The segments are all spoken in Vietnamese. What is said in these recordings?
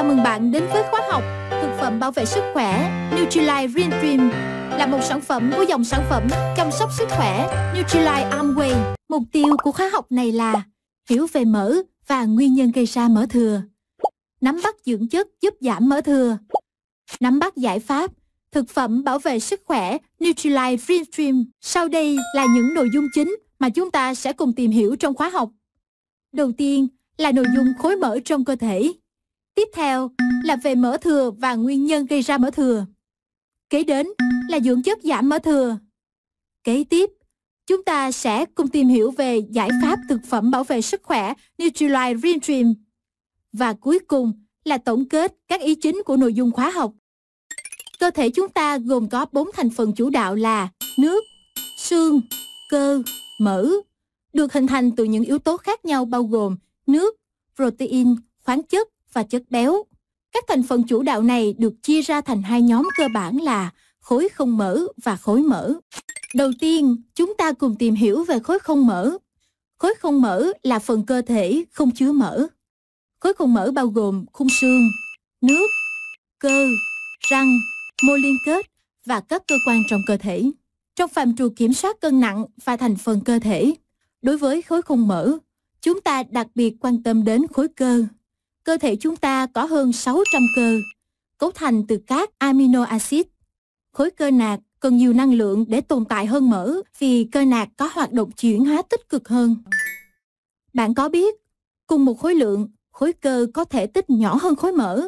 Chào mừng bạn đến với khóa học Thực phẩm bảo vệ sức khỏe Nutrilite Green Dream là một sản phẩm của dòng sản phẩm chăm sóc sức khỏe Nutrilite Amway. Mục tiêu của khóa học này là hiểu về mỡ và nguyên nhân gây ra mỡ thừa, nắm bắt dưỡng chất giúp giảm mỡ thừa, nắm bắt giải pháp thực phẩm bảo vệ sức khỏe Nutrilite Green Dream. Sau đây là những nội dung chính mà chúng ta sẽ cùng tìm hiểu trong khóa học. Đầu tiên là nội dung khối mỡ trong cơ thể. Tiếp theo là về mỡ thừa và nguyên nhân gây ra mỡ thừa. Kế đến là dưỡng chất giảm mỡ thừa. Kế tiếp, chúng ta sẽ cùng tìm hiểu về giải pháp thực phẩm bảo vệ sức khỏe Nutrilite Dream Và cuối cùng là tổng kết các ý chính của nội dung khóa học. Cơ thể chúng ta gồm có 4 thành phần chủ đạo là nước, xương, cơ, mỡ, được hình thành từ những yếu tố khác nhau bao gồm nước, protein, khoáng chất và chất béo. Các thành phần chủ đạo này được chia ra thành hai nhóm cơ bản là khối không mỡ và khối mỡ. Đầu tiên, chúng ta cùng tìm hiểu về khối không mỡ. Khối không mỡ là phần cơ thể không chứa mỡ. Khối không mỡ bao gồm khung xương, nước, cơ, răng, mô liên kết và các cơ quan trong cơ thể. Trong phạm trù kiểm soát cân nặng và thành phần cơ thể, đối với khối không mỡ, chúng ta đặc biệt quan tâm đến khối cơ. Cơ thể chúng ta có hơn 600 cơ, cấu thành từ các amino acid. Khối cơ nạc cần nhiều năng lượng để tồn tại hơn mỡ vì cơ nạc có hoạt động chuyển hóa tích cực hơn. Bạn có biết, cùng một khối lượng, khối cơ có thể tích nhỏ hơn khối mỡ.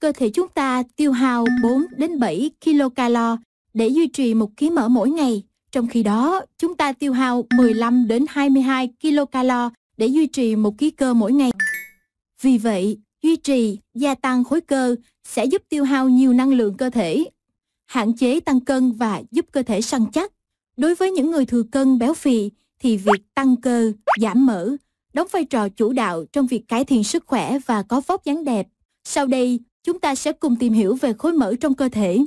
Cơ thể chúng ta tiêu hao 4 đến 7 kilocalo để duy trì một ký mỡ mỗi ngày. Trong khi đó, chúng ta tiêu hao 15 đến 22 kilocalo để duy trì một ký cơ mỗi ngày. Vì vậy, duy trì, gia tăng khối cơ sẽ giúp tiêu hao nhiều năng lượng cơ thể, hạn chế tăng cân và giúp cơ thể săn chắc. Đối với những người thừa cân béo phì thì việc tăng cơ, giảm mỡ đóng vai trò chủ đạo trong việc cải thiện sức khỏe và có vóc dáng đẹp. Sau đây, chúng ta sẽ cùng tìm hiểu về khối mỡ trong cơ thể.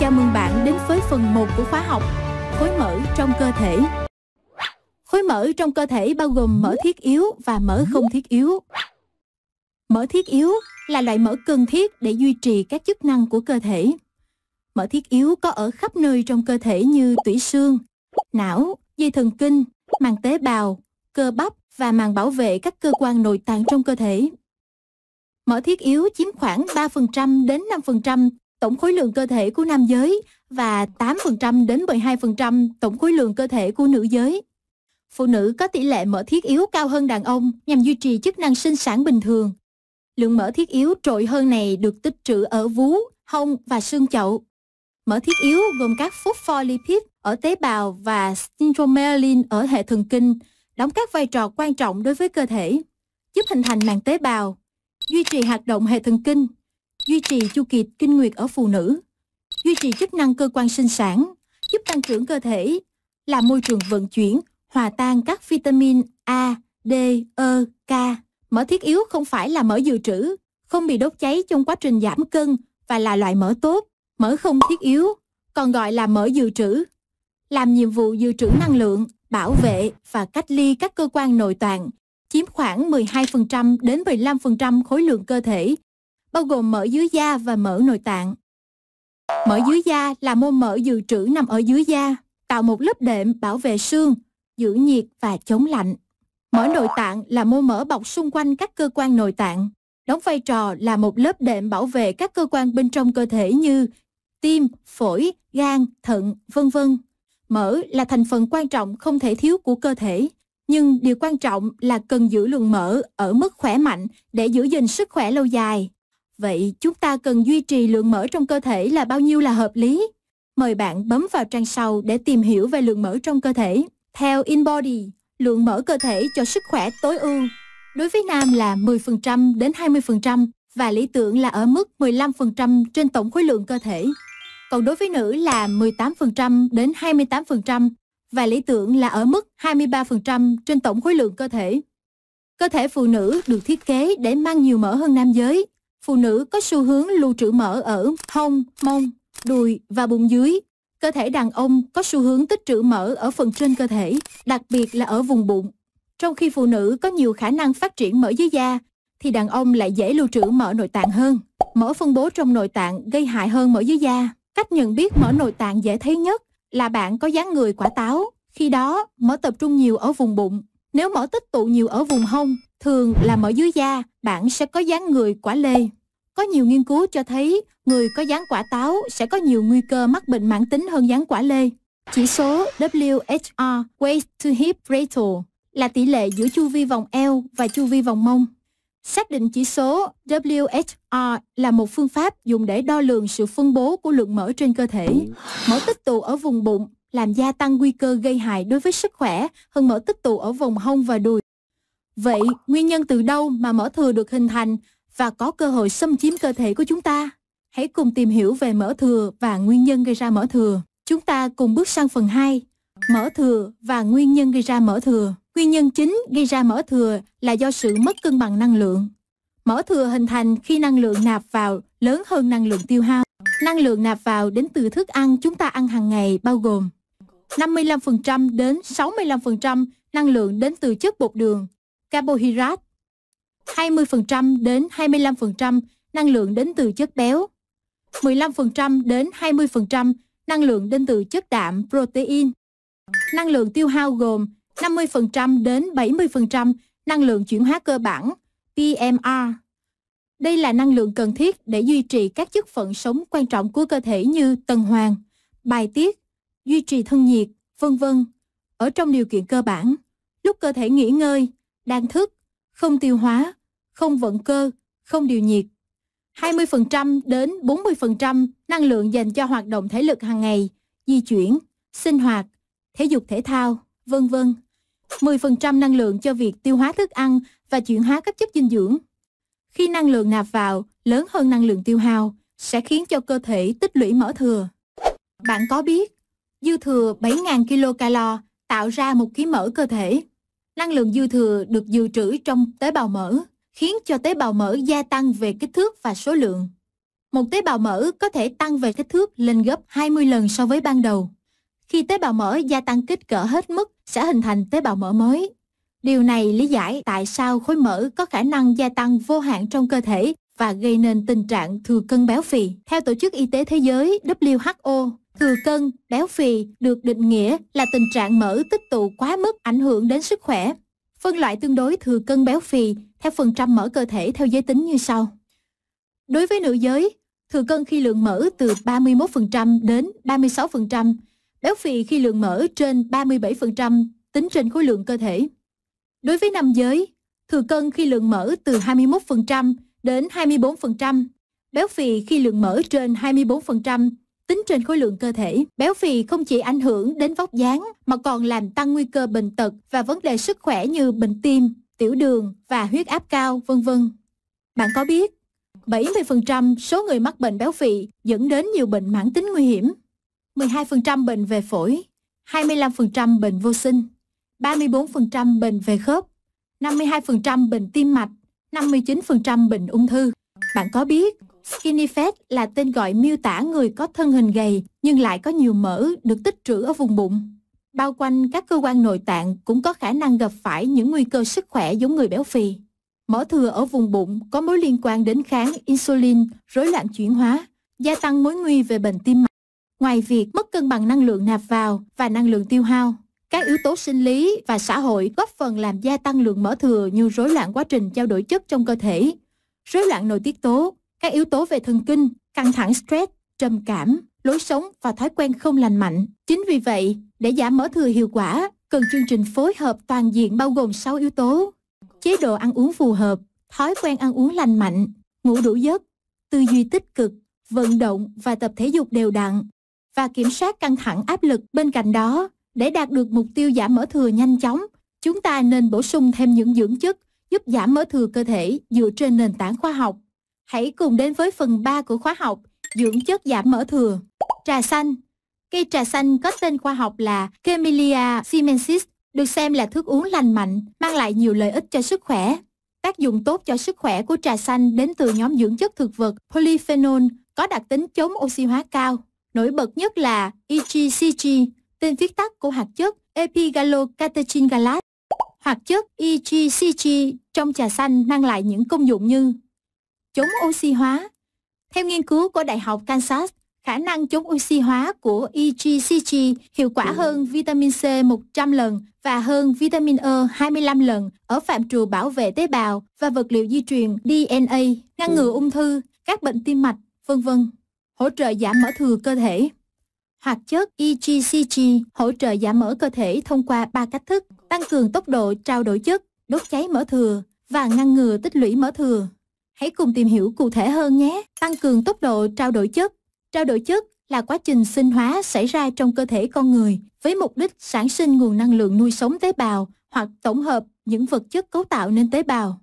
Chào mừng bạn đến với phần 1 của khóa học Khối mỡ trong cơ thể. Khối mỡ trong cơ thể bao gồm mỡ thiết yếu và mỡ không thiết yếu. Mỡ thiết yếu là loại mỡ cần thiết để duy trì các chức năng của cơ thể. Mỡ thiết yếu có ở khắp nơi trong cơ thể như tủy xương, não, dây thần kinh, màng tế bào, cơ bắp và màng bảo vệ các cơ quan nội tạng trong cơ thể. Mỡ thiết yếu chiếm khoảng 3% đến 5% tổng khối lượng cơ thể của nam giới và 8% đến 12% tổng khối lượng cơ thể của nữ giới. Phụ nữ có tỷ lệ mỡ thiết yếu cao hơn đàn ông nhằm duy trì chức năng sinh sản bình thường lượng mỡ thiết yếu trội hơn này được tích trữ ở vú, hông và xương chậu. Mỡ thiết yếu gồm các phospholipid ở tế bào và stromerlin ở hệ thần kinh, đóng các vai trò quan trọng đối với cơ thể, giúp hình thành màng tế bào, duy trì hoạt động hệ thần kinh, duy trì chu kỳ kinh nguyệt ở phụ nữ, duy trì chức năng cơ quan sinh sản, giúp tăng trưởng cơ thể, là môi trường vận chuyển, hòa tan các vitamin A, D, E, K. Mỡ thiết yếu không phải là mỡ dự trữ, không bị đốt cháy trong quá trình giảm cân và là loại mỡ tốt, mỡ không thiết yếu, còn gọi là mỡ dự trữ. Làm nhiệm vụ dự trữ năng lượng, bảo vệ và cách ly các cơ quan nội tạng, chiếm khoảng 12% đến 15% khối lượng cơ thể, bao gồm mỡ dưới da và mỡ nội tạng. Mỡ dưới da là mô mỡ dự trữ nằm ở dưới da, tạo một lớp đệm bảo vệ xương, giữ nhiệt và chống lạnh. Mỡ nội tạng là mô mỡ bọc xung quanh các cơ quan nội tạng, đóng vai trò là một lớp đệm bảo vệ các cơ quan bên trong cơ thể như tim, phổi, gan, thận, vân vân. Mỡ là thành phần quan trọng không thể thiếu của cơ thể, nhưng điều quan trọng là cần giữ lượng mỡ ở mức khỏe mạnh để giữ gìn sức khỏe lâu dài. Vậy chúng ta cần duy trì lượng mỡ trong cơ thể là bao nhiêu là hợp lý? Mời bạn bấm vào trang sau để tìm hiểu về lượng mỡ trong cơ thể. Theo InBody, lượng mỡ cơ thể cho sức khỏe tối ưu đối với nam là 10% đến 20% và lý tưởng là ở mức 15% trên tổng khối lượng cơ thể. Còn đối với nữ là 18% đến 28% và lý tưởng là ở mức 23% trên tổng khối lượng cơ thể. Cơ thể phụ nữ được thiết kế để mang nhiều mỡ hơn nam giới. Phụ nữ có xu hướng lưu trữ mỡ ở hông, mông, đùi và bụng dưới Cơ thể đàn ông có xu hướng tích trữ mỡ ở phần trên cơ thể, đặc biệt là ở vùng bụng. Trong khi phụ nữ có nhiều khả năng phát triển mỡ dưới da, thì đàn ông lại dễ lưu trữ mỡ nội tạng hơn. Mỡ phân bố trong nội tạng gây hại hơn mỡ dưới da. Cách nhận biết mỡ nội tạng dễ thấy nhất là bạn có dáng người quả táo. Khi đó, mỡ tập trung nhiều ở vùng bụng. Nếu mỡ tích tụ nhiều ở vùng hông, thường là mỡ dưới da, bạn sẽ có dáng người quả lê. Có nhiều nghiên cứu cho thấy người có dáng quả táo sẽ có nhiều nguy cơ mắc bệnh mãn tính hơn dáng quả lê. Chỉ số WHR Waist to Hip Ratio là tỷ lệ giữa chu vi vòng eo và chu vi vòng mông. Xác định chỉ số WHR là một phương pháp dùng để đo lường sự phân bố của lượng mỡ trên cơ thể. Mỡ tích tụ ở vùng bụng làm gia tăng nguy cơ gây hại đối với sức khỏe hơn mỡ tích tụ ở vùng hông và đùi. Vậy, nguyên nhân từ đâu mà mỡ thừa được hình thành và có cơ hội xâm chiếm cơ thể của chúng ta. Hãy cùng tìm hiểu về mỡ thừa và nguyên nhân gây ra mỡ thừa. Chúng ta cùng bước sang phần 2, mỡ thừa và nguyên nhân gây ra mỡ thừa. Nguyên nhân chính gây ra mỡ thừa là do sự mất cân bằng năng lượng. Mỡ thừa hình thành khi năng lượng nạp vào lớn hơn năng lượng tiêu hao. Năng lượng nạp vào đến từ thức ăn chúng ta ăn hàng ngày bao gồm 55% đến 65% năng lượng đến từ chất bột đường, carbohydrate, 20% đến 25% năng lượng đến từ chất béo, 15% đến 20% năng lượng đến từ chất đạm, protein. Năng lượng tiêu hao gồm 50% đến 70% năng lượng chuyển hóa cơ bản, PMR. Đây là năng lượng cần thiết để duy trì các chức phận sống quan trọng của cơ thể như tuần hoàn, bài tiết, duy trì thân nhiệt, vân vân. Ở trong điều kiện cơ bản, lúc cơ thể nghỉ ngơi, đang thức, không tiêu hóa không vận cơ, không điều nhiệt. 20% đến 40% năng lượng dành cho hoạt động thể lực hàng ngày, di chuyển, sinh hoạt, thể dục thể thao, vân vân. 10% năng lượng cho việc tiêu hóa thức ăn và chuyển hóa các chất dinh dưỡng. Khi năng lượng nạp vào lớn hơn năng lượng tiêu hao sẽ khiến cho cơ thể tích lũy mỡ thừa. Bạn có biết dư thừa 7.000 kcal tạo ra một kg mỡ cơ thể. Năng lượng dư thừa được dự trữ trong tế bào mỡ khiến cho tế bào mỡ gia tăng về kích thước và số lượng. Một tế bào mỡ có thể tăng về kích thước lên gấp 20 lần so với ban đầu. Khi tế bào mỡ gia tăng kích cỡ hết mức sẽ hình thành tế bào mỡ mới. Điều này lý giải tại sao khối mỡ có khả năng gia tăng vô hạn trong cơ thể và gây nên tình trạng thừa cân béo phì. Theo Tổ chức Y tế Thế giới WHO, thừa cân, béo phì được định nghĩa là tình trạng mỡ tích tụ quá mức ảnh hưởng đến sức khỏe. Phân loại tương đối thừa cân béo phì theo phần trăm mỡ cơ thể theo giới tính như sau. Đối với nữ giới, thừa cân khi lượng mỡ từ 31% đến 36%, béo phì khi lượng mỡ trên 37% tính trên khối lượng cơ thể. Đối với nam giới, thừa cân khi lượng mỡ từ 21% đến 24%, béo phì khi lượng mỡ trên 24% tính trên khối lượng cơ thể. Béo phì không chỉ ảnh hưởng đến vóc dáng mà còn làm tăng nguy cơ bệnh tật và vấn đề sức khỏe như bệnh tim, tiểu đường và huyết áp cao, vân vân. Bạn có biết 70% số người mắc bệnh béo phì dẫn đến nhiều bệnh mãn tính nguy hiểm, 12% bệnh về phổi, 25% bệnh vô sinh, 34% bệnh về khớp, 52% bệnh tim mạch, 59% bệnh ung thư. Bạn có biết Skinny fat là tên gọi miêu tả người có thân hình gầy nhưng lại có nhiều mỡ được tích trữ ở vùng bụng bao quanh các cơ quan nội tạng cũng có khả năng gặp phải những nguy cơ sức khỏe giống người béo phì. Mỡ thừa ở vùng bụng có mối liên quan đến kháng insulin, rối loạn chuyển hóa, gia tăng mối nguy về bệnh tim mạch. Ngoài việc mất cân bằng năng lượng nạp vào và năng lượng tiêu hao, các yếu tố sinh lý và xã hội góp phần làm gia tăng lượng mỡ thừa như rối loạn quá trình trao đổi chất trong cơ thể, rối loạn nội tiết tố, các yếu tố về thần kinh, căng thẳng stress, trầm cảm, lối sống và thói quen không lành mạnh. Chính vì vậy, để giảm mỡ thừa hiệu quả, cần chương trình phối hợp toàn diện bao gồm 6 yếu tố. Chế độ ăn uống phù hợp, thói quen ăn uống lành mạnh, ngủ đủ giấc, tư duy tích cực, vận động và tập thể dục đều đặn và kiểm soát căng thẳng áp lực. Bên cạnh đó, để đạt được mục tiêu giảm mỡ thừa nhanh chóng, chúng ta nên bổ sung thêm những dưỡng chất giúp giảm mỡ thừa cơ thể dựa trên nền tảng khoa học. Hãy cùng đến với phần 3 của khóa học Dưỡng chất giảm mỡ thừa. Trà xanh Cây trà xanh có tên khoa học là Camellia simensis, được xem là thức uống lành mạnh, mang lại nhiều lợi ích cho sức khỏe. Tác dụng tốt cho sức khỏe của trà xanh đến từ nhóm dưỡng chất thực vật polyphenol có đặc tính chống oxy hóa cao. Nổi bật nhất là EGCG, tên viết tắt của hạt chất epigallocatechin galat. Hoạt chất EGCG e trong trà xanh mang lại những công dụng như chống oxy hóa. Theo nghiên cứu của Đại học Kansas, khả năng chống oxy hóa của EGCG hiệu quả ừ. hơn vitamin C 100 lần và hơn vitamin E 25 lần ở phạm trù bảo vệ tế bào và vật liệu di truyền DNA, ngăn ừ. ngừa ung thư, các bệnh tim mạch, vân vân. Hỗ trợ giảm mỡ thừa cơ thể. Hoạt chất EGCG hỗ trợ giảm mỡ cơ thể thông qua 3 cách thức: tăng cường tốc độ trao đổi chất, đốt cháy mỡ thừa và ngăn ngừa tích lũy mỡ thừa. Hãy cùng tìm hiểu cụ thể hơn nhé. Tăng cường tốc độ trao đổi chất Trao đổi chất là quá trình sinh hóa xảy ra trong cơ thể con người với mục đích sản sinh nguồn năng lượng nuôi sống tế bào hoặc tổng hợp những vật chất cấu tạo nên tế bào.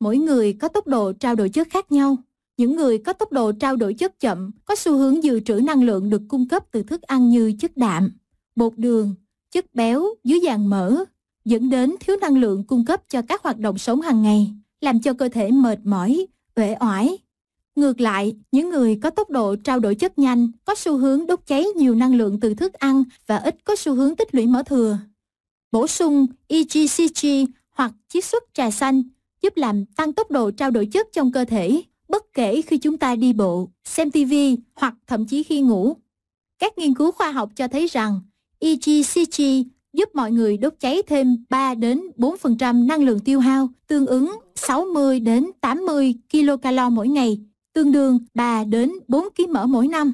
Mỗi người có tốc độ trao đổi chất khác nhau. Những người có tốc độ trao đổi chất chậm có xu hướng dự trữ năng lượng được cung cấp từ thức ăn như chất đạm, bột đường, chất béo dưới dạng mỡ, dẫn đến thiếu năng lượng cung cấp cho các hoạt động sống hàng ngày, làm cho cơ thể mệt mỏi, uể oải, Ngược lại, những người có tốc độ trao đổi chất nhanh có xu hướng đốt cháy nhiều năng lượng từ thức ăn và ít có xu hướng tích lũy mỡ thừa. Bổ sung EGCG hoặc chiết xuất trà xanh giúp làm tăng tốc độ trao đổi chất trong cơ thể, bất kể khi chúng ta đi bộ, xem TV hoặc thậm chí khi ngủ. Các nghiên cứu khoa học cho thấy rằng EGCG giúp mọi người đốt cháy thêm 3 đến 4% năng lượng tiêu hao, tương ứng 60 đến 80 kcal mỗi ngày tương đương 3 đến 4 ký mỡ mỗi năm.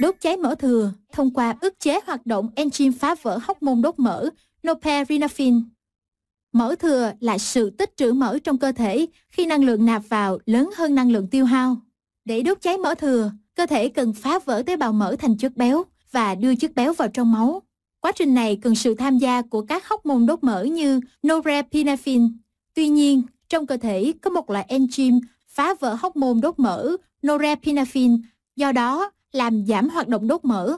Đốt cháy mỡ thừa thông qua ức chế hoạt động enzyme phá vỡ hóc môn đốt mỡ norepinephrine. Mỡ thừa là sự tích trữ mỡ trong cơ thể khi năng lượng nạp vào lớn hơn năng lượng tiêu hao. Để đốt cháy mỡ thừa, cơ thể cần phá vỡ tế bào mỡ thành chất béo và đưa chất béo vào trong máu. Quá trình này cần sự tham gia của các hóc môn đốt mỡ như norepinephrine. Tuy nhiên, trong cơ thể có một loại enzyme phá vỡ hóc môn đốt mỡ norepinephrine, do đó làm giảm hoạt động đốt mỡ.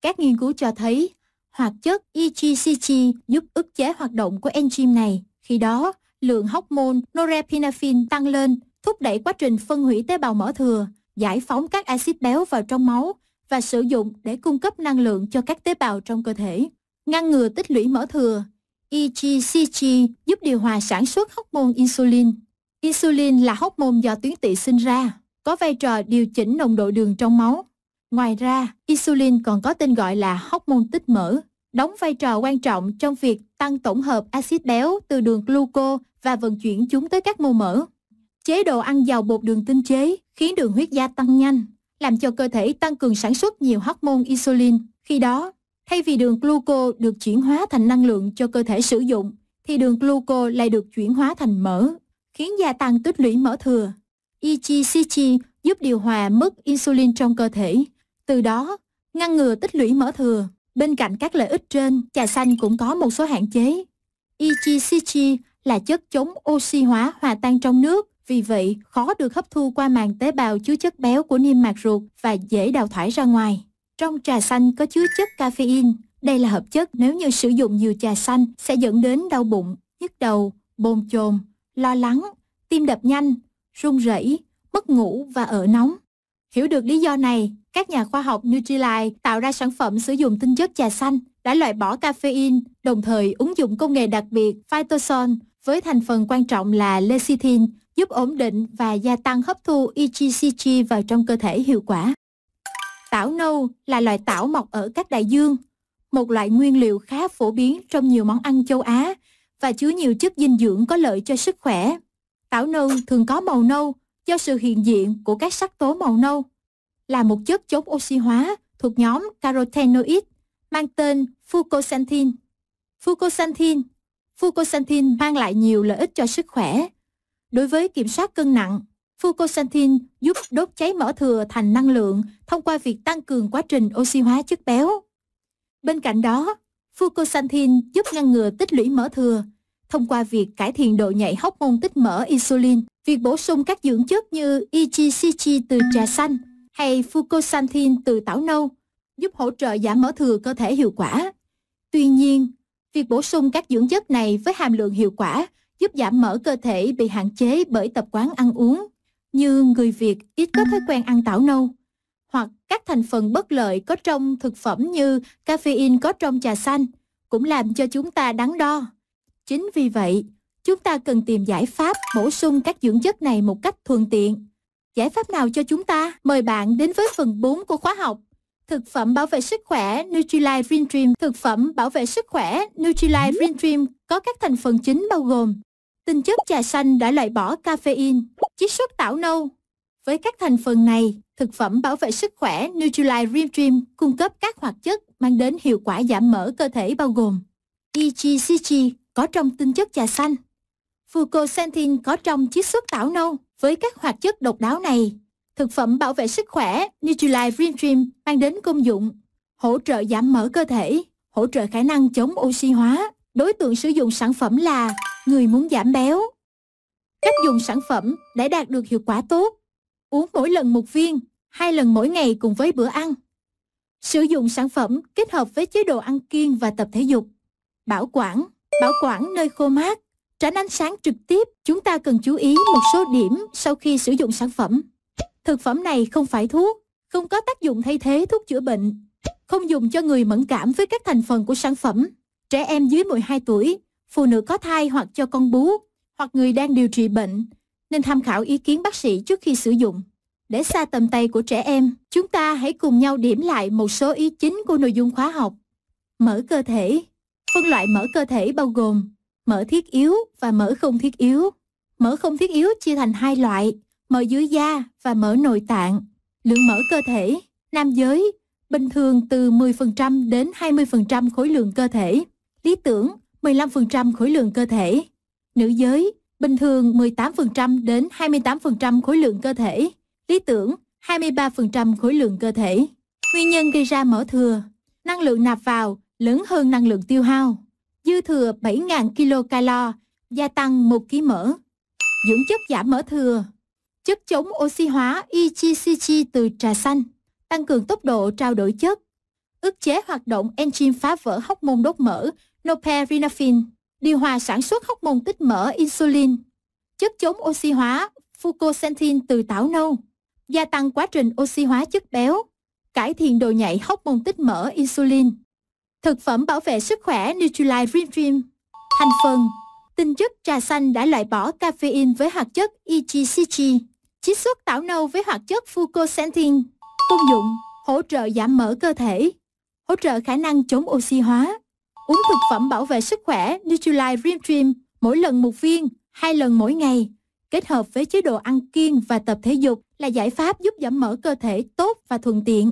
Các nghiên cứu cho thấy hoạt chất EGCG giúp ức chế hoạt động của enzyme này. Khi đó, lượng hóc môn norepinephrine tăng lên, thúc đẩy quá trình phân hủy tế bào mỡ thừa, giải phóng các axit béo vào trong máu và sử dụng để cung cấp năng lượng cho các tế bào trong cơ thể. Ngăn ngừa tích lũy mỡ thừa, EGCG giúp điều hòa sản xuất hóc môn insulin Insulin là hóc môn do tuyến tỵ sinh ra, có vai trò điều chỉnh nồng độ đường trong máu. Ngoài ra, insulin còn có tên gọi là hóc môn tích mỡ, đóng vai trò quan trọng trong việc tăng tổng hợp axit béo từ đường gluco và vận chuyển chúng tới các mô mỡ. Chế độ ăn giàu bột đường tinh chế khiến đường huyết gia tăng nhanh, làm cho cơ thể tăng cường sản xuất nhiều hormone insulin. Khi đó, thay vì đường gluco được chuyển hóa thành năng lượng cho cơ thể sử dụng, thì đường gluco lại được chuyển hóa thành mỡ khiến gia tăng tích lũy mỡ thừa. EGCG giúp điều hòa mức insulin trong cơ thể, từ đó ngăn ngừa tích lũy mỡ thừa. Bên cạnh các lợi ích trên, trà xanh cũng có một số hạn chế. EGCG là chất chống oxy hóa hòa tan trong nước, vì vậy khó được hấp thu qua màng tế bào chứa chất béo của niêm mạc ruột và dễ đào thải ra ngoài. Trong trà xanh có chứa chất caffeine. Đây là hợp chất nếu như sử dụng nhiều trà xanh sẽ dẫn đến đau bụng, nhức đầu, bồn chồn, lo lắng, tim đập nhanh, run rẩy, mất ngủ và ở nóng. Hiểu được lý do này, các nhà khoa học Nutrilite tạo ra sản phẩm sử dụng tinh chất trà xanh, đã loại bỏ caffeine, đồng thời ứng dụng công nghệ đặc biệt Phytoson với thành phần quan trọng là lecithin, giúp ổn định và gia tăng hấp thu EGCG vào trong cơ thể hiệu quả. Tảo nâu là loại tảo mọc ở các đại dương, một loại nguyên liệu khá phổ biến trong nhiều món ăn châu Á và chứa nhiều chất dinh dưỡng có lợi cho sức khỏe. Tảo nâu thường có màu nâu do sự hiện diện của các sắc tố màu nâu, là một chất chống oxy hóa thuộc nhóm carotenoid mang tên fucoxanthin. Fucoxanthin, fucoxanthin mang lại nhiều lợi ích cho sức khỏe. Đối với kiểm soát cân nặng, Fucoxanthin giúp đốt cháy mỡ thừa thành năng lượng thông qua việc tăng cường quá trình oxy hóa chất béo. Bên cạnh đó, Fucosanthin giúp ngăn ngừa tích lũy mỡ thừa. Thông qua việc cải thiện độ nhạy hóc môn tích mỡ insulin, việc bổ sung các dưỡng chất như EGCG từ trà xanh hay Fucosanthin từ tảo nâu giúp hỗ trợ giảm mỡ thừa cơ thể hiệu quả. Tuy nhiên, việc bổ sung các dưỡng chất này với hàm lượng hiệu quả giúp giảm mỡ cơ thể bị hạn chế bởi tập quán ăn uống, như người Việt ít có thói quen ăn tảo nâu, hoặc các thành phần bất lợi có trong thực phẩm như caffeine có trong trà xanh cũng làm cho chúng ta đắn đo. Chính vì vậy, chúng ta cần tìm giải pháp bổ sung các dưỡng chất này một cách thuận tiện. Giải pháp nào cho chúng ta? Mời bạn đến với phần 4 của khóa học. Thực phẩm bảo vệ sức khỏe Nutrilite Dream Thực phẩm bảo vệ sức khỏe Nutrilite Dream có các thành phần chính bao gồm tinh chất trà xanh đã loại bỏ caffeine, chiết xuất tảo nâu, với các thành phần này, thực phẩm bảo vệ sức khỏe Nutrilite Real Dream cung cấp các hoạt chất mang đến hiệu quả giảm mỡ cơ thể bao gồm EGCG có trong tinh chất trà xanh, Fucosanthin có trong chiết xuất tảo nâu. Với các hoạt chất độc đáo này, thực phẩm bảo vệ sức khỏe Nutrilite Real Dream mang đến công dụng hỗ trợ giảm mỡ cơ thể, hỗ trợ khả năng chống oxy hóa. Đối tượng sử dụng sản phẩm là người muốn giảm béo. Cách dùng sản phẩm để đạt được hiệu quả tốt uống mỗi lần một viên, hai lần mỗi ngày cùng với bữa ăn. Sử dụng sản phẩm kết hợp với chế độ ăn kiêng và tập thể dục. Bảo quản, bảo quản nơi khô mát, tránh ánh sáng trực tiếp. Chúng ta cần chú ý một số điểm sau khi sử dụng sản phẩm. Thực phẩm này không phải thuốc, không có tác dụng thay thế thuốc chữa bệnh, không dùng cho người mẫn cảm với các thành phần của sản phẩm. Trẻ em dưới 12 tuổi, phụ nữ có thai hoặc cho con bú, hoặc người đang điều trị bệnh, nên tham khảo ý kiến bác sĩ trước khi sử dụng. Để xa tầm tay của trẻ em, chúng ta hãy cùng nhau điểm lại một số ý chính của nội dung khóa học. Mở cơ thể Phân loại mở cơ thể bao gồm mở thiết yếu và mở không thiết yếu. mở không thiết yếu chia thành hai loại, mở dưới da và mở nội tạng. Lượng mở cơ thể, nam giới, bình thường từ 10% đến 20% khối lượng cơ thể, lý tưởng 15% khối lượng cơ thể. Nữ giới, bình thường 18% đến 28% khối lượng cơ thể, lý tưởng 23% khối lượng cơ thể. Nguyên nhân gây ra mỡ thừa, năng lượng nạp vào lớn hơn năng lượng tiêu hao, dư thừa 7.000 kcal gia tăng 1 kg mỡ. Dưỡng chất giảm mỡ thừa, chất chống oxy hóa EGCG từ trà xanh, tăng cường tốc độ trao đổi chất, ức chế hoạt động enzyme phá vỡ hóc môn đốt mỡ, norepinephrine điều hòa sản xuất hóc môn tích mỡ insulin, chất chống oxy hóa fucoxanthin từ tảo nâu, gia tăng quá trình oxy hóa chất béo, cải thiện độ nhạy hóc môn tích mỡ insulin. Thực phẩm bảo vệ sức khỏe Nutrilite Dream Dream. Thành phần Tinh chất trà xanh đã loại bỏ caffeine với hoạt chất EGCG, chiết xuất tảo nâu với hoạt chất fucoxanthin. Công dụng Hỗ trợ giảm mỡ cơ thể, hỗ trợ khả năng chống oxy hóa, Uống thực phẩm bảo vệ sức khỏe Nutrilite Dream Dream mỗi lần một viên, hai lần mỗi ngày. Kết hợp với chế độ ăn kiêng và tập thể dục là giải pháp giúp giảm mỡ cơ thể tốt và thuận tiện.